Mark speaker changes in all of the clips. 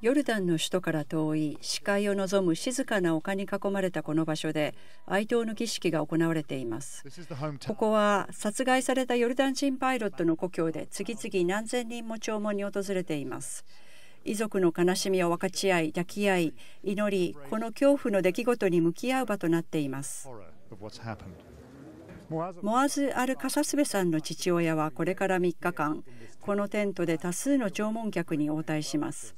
Speaker 1: ヨルダンの首都から遠い視界を望む静かな丘に囲まれたこの場所で哀悼の儀式が行われていますここは殺害されたヨルダン人パイロットの故郷で次々何千人も弔問に訪れています遺族の悲しみを分かち合い抱き合い祈りこの恐怖の出来事に向き合う場となっていますモアズ・アル・カサスベさんの父親はこれから3日間このテントで多数の弔問客に応対します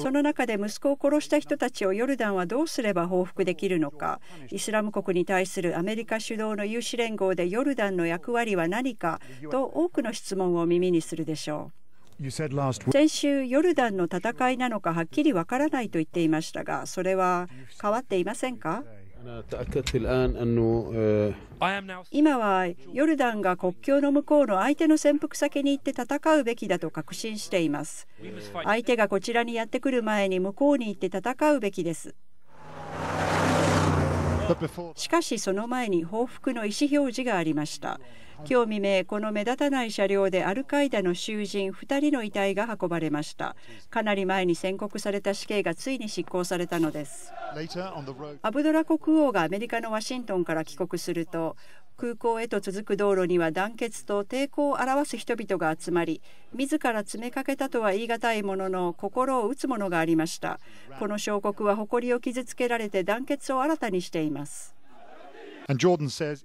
Speaker 1: その中で息子を殺した人たちをヨルダンはどうすれば報復できるのかイスラム国に対するアメリカ主導の有志連合でヨルダンの役割は何かと多くの質問を耳にするでしょう先週、ヨルダンの戦いなのかはっきりわからないと言っていましたが、それは変わっていませんか今はヨルダンが国境の向こうの相手の潜伏先に行って戦うべきだと確信しています。相手がこちらにやってくる前に向こうに行って戦うべきです。しかしその前に報復の意思表示がありました今日未明この目立たない車両でアルカイダの囚人2人の遺体が運ばれましたかなり前に宣告された死刑がついに執行されたのですアブドラ国王がアメリカのワシントンから帰国すると空港へと続く道路には団結と抵抗を表す人々が集まり自ら詰めかけたとは言い難いものの心を打つものがありましたこの小国は誇りを傷つけられて団結を新たにしています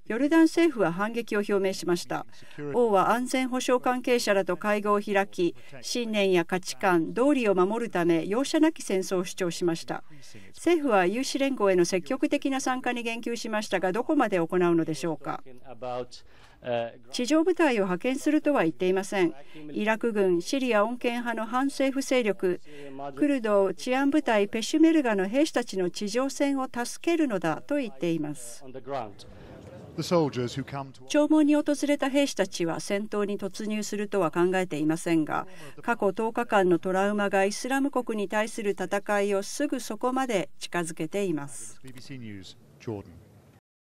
Speaker 1: ヨルダン政府は反撃を表明しました王は安全保障関係者らと会合を開き信念や価値観道理を守るため容赦なき戦争を主張しました政府は有志連合への積極的な参加に言及しましたがどこまで行うのでしょうか地上部隊を派遣するとは言っていません。イラク軍、シリア穏健派の反政府勢力、クルド治安部隊ペシュメルガの兵士たちの地上戦を助けるのだと言っています。弔問に訪れた兵士たちは戦闘に突入するとは考えていませんが過去10日間のトラウマがイスラム国に対する戦いをすぐそこまで近づけています。